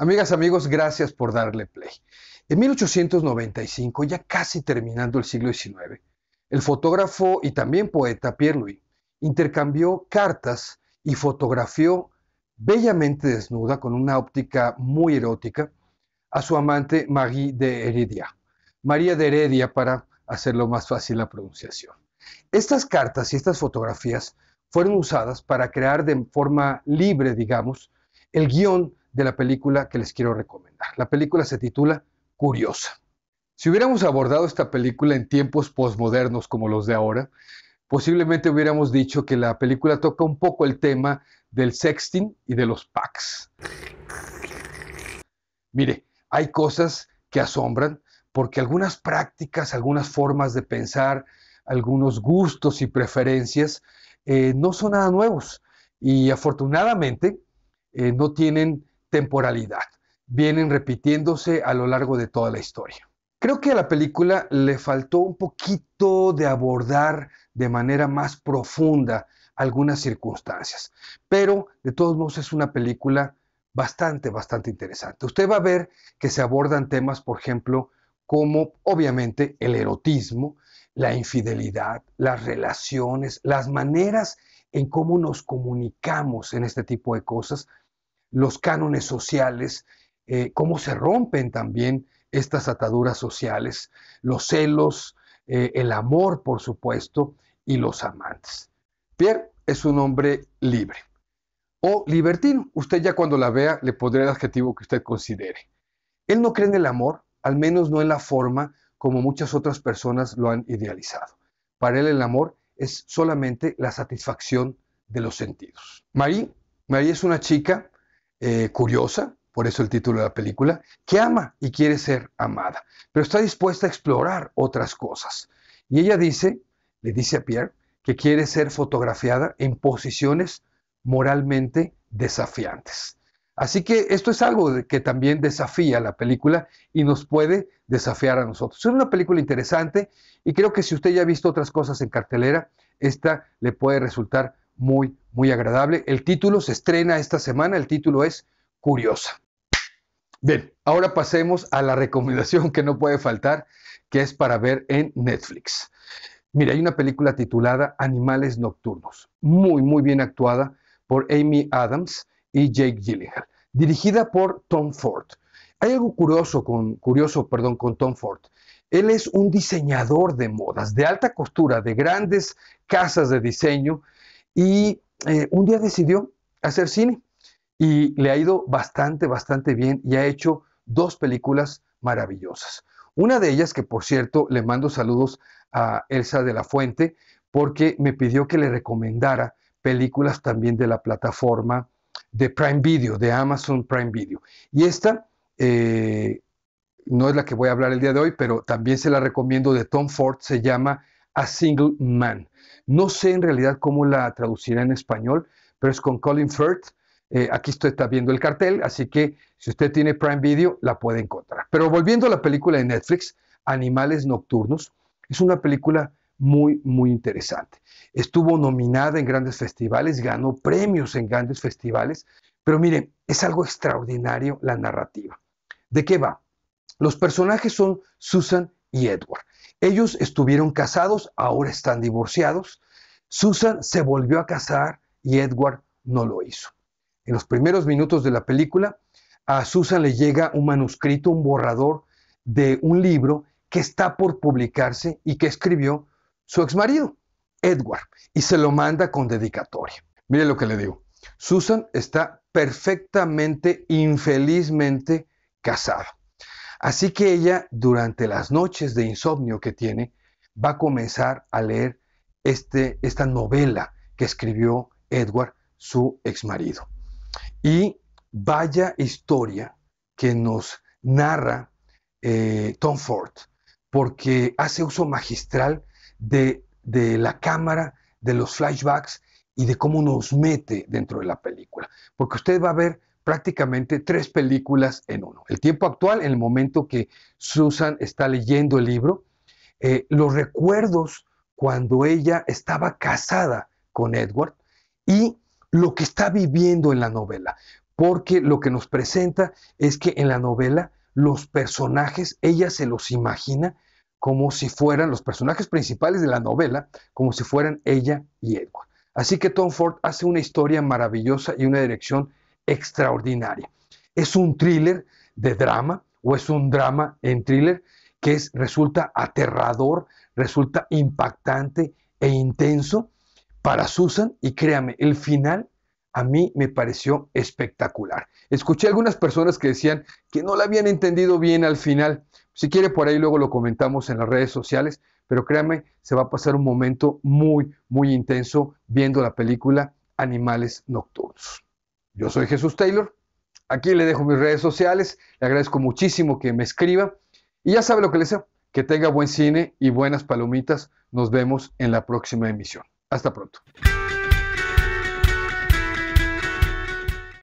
Amigas, amigos, gracias por darle play. En 1895, ya casi terminando el siglo XIX, el fotógrafo y también poeta Pierre Louis intercambió cartas y fotografió bellamente desnuda, con una óptica muy erótica, a su amante Marie de Heredia. María de Heredia para hacerlo más fácil la pronunciación. Estas cartas y estas fotografías fueron usadas para crear de forma libre, digamos, el guión de la película que les quiero recomendar. La película se titula Curiosa. Si hubiéramos abordado esta película en tiempos posmodernos como los de ahora, posiblemente hubiéramos dicho que la película toca un poco el tema del sexting y de los packs. Mire, hay cosas que asombran porque algunas prácticas, algunas formas de pensar, algunos gustos y preferencias eh, no son nada nuevos y afortunadamente eh, no tienen temporalidad. Vienen repitiéndose a lo largo de toda la historia. Creo que a la película le faltó un poquito de abordar de manera más profunda algunas circunstancias, pero de todos modos es una película bastante, bastante interesante. Usted va a ver que se abordan temas, por ejemplo, como obviamente el erotismo, la infidelidad, las relaciones, las maneras en cómo nos comunicamos en este tipo de cosas, los cánones sociales, eh, cómo se rompen también estas ataduras sociales, los celos, eh, el amor, por supuesto, y los amantes. Pierre es un hombre libre o libertino. Usted ya cuando la vea le pondrá el adjetivo que usted considere. Él no cree en el amor, al menos no en la forma como muchas otras personas lo han idealizado. Para él el amor es solamente la satisfacción de los sentidos. Marie, Marie es una chica eh, curiosa, por eso el título de la película, que ama y quiere ser amada, pero está dispuesta a explorar otras cosas. Y ella dice, le dice a Pierre, que quiere ser fotografiada en posiciones moralmente desafiantes. Así que esto es algo que también desafía la película y nos puede desafiar a nosotros. Es una película interesante y creo que si usted ya ha visto otras cosas en cartelera, esta le puede resultar muy, muy agradable. El título se estrena esta semana, el título es Curiosa. Bien, ahora pasemos a la recomendación que no puede faltar, que es para ver en Netflix. Mira, hay una película titulada Animales Nocturnos, muy, muy bien actuada por Amy Adams y Jake Gyllenhaal, dirigida por Tom Ford. Hay algo curioso con, curioso, perdón, con Tom Ford. Él es un diseñador de modas, de alta costura, de grandes casas de diseño y eh, un día decidió hacer cine y le ha ido bastante, bastante bien y ha hecho dos películas maravillosas. Una de ellas, que por cierto le mando saludos a Elsa de la Fuente, porque me pidió que le recomendara películas también de la plataforma de Prime Video, de Amazon Prime Video. Y esta eh, no es la que voy a hablar el día de hoy, pero también se la recomiendo de Tom Ford, se llama A Single Man. No sé en realidad cómo la traducirá en español, pero es con Colin Firth. Eh, aquí usted está viendo el cartel, así que si usted tiene Prime Video, la puede encontrar. Pero volviendo a la película de Netflix, Animales Nocturnos, es una película muy, muy interesante. Estuvo nominada en grandes festivales, ganó premios en grandes festivales, pero miren, es algo extraordinario la narrativa. ¿De qué va? Los personajes son Susan y Edward. Ellos estuvieron casados, ahora están divorciados. Susan se volvió a casar y Edward no lo hizo. En los primeros minutos de la película, a Susan le llega un manuscrito, un borrador de un libro que está por publicarse y que escribió su ex marido, Edward, y se lo manda con dedicatoria. Mire lo que le digo. Susan está perfectamente, infelizmente casada. Así que ella, durante las noches de insomnio que tiene, va a comenzar a leer este, esta novela que escribió Edward, su exmarido. Y vaya historia que nos narra eh, Tom Ford, porque hace uso magistral de la cámara, de los flashbacks y de cómo nos mete dentro de la película. Porque usted va a ver prácticamente tres películas en uno. El tiempo actual, en el momento que Susan está leyendo el libro, eh, los recuerdos cuando ella estaba casada con Edward y lo que está viviendo en la novela, porque lo que nos presenta es que en la novela los personajes, ella se los imagina como si fueran los personajes principales de la novela, como si fueran ella y Edward. Así que Tom Ford hace una historia maravillosa y una dirección extraordinaria. Es un thriller de drama o es un drama en thriller que es, resulta aterrador, resulta impactante e intenso para Susan y créame, el final a mí me pareció espectacular. Escuché algunas personas que decían que no la habían entendido bien al final. Si quiere por ahí luego lo comentamos en las redes sociales, pero créame, se va a pasar un momento muy, muy intenso viendo la película Animales Nocturnos. Yo soy Jesús Taylor. Aquí le dejo mis redes sociales. Le agradezco muchísimo que me escriba. Y ya sabe lo que le deseo. Que tenga buen cine y buenas palomitas. Nos vemos en la próxima emisión. Hasta pronto.